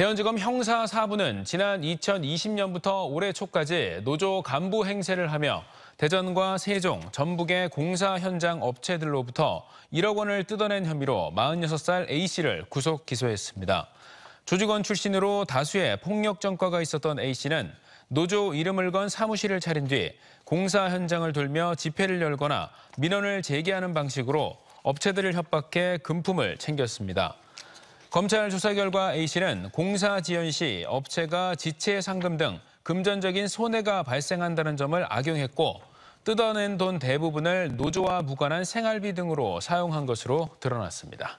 대원지검 형사 사부는 지난 2020년부터 올해 초까지 노조 간부 행세를 하며 대전과 세종, 전북의 공사 현장 업체들로부터 1억 원을 뜯어낸 혐의로 46살 A씨를 구속 기소했습니다. 조직원 출신으로 다수의 폭력 전과가 있었던 A씨는 노조 이름을 건 사무실을 차린 뒤 공사 현장을 돌며 집회를 열거나 민원을 제기하는 방식으로 업체들을 협박해 금품을 챙겼습니다. 검찰 조사 결과 A씨는 공사 지연 시 업체가 지체 상금 등 금전적인 손해가 발생한다는 점을 악용했고 뜯어낸 돈 대부분을 노조와 무관한 생활비 등으로 사용한 것으로 드러났습니다.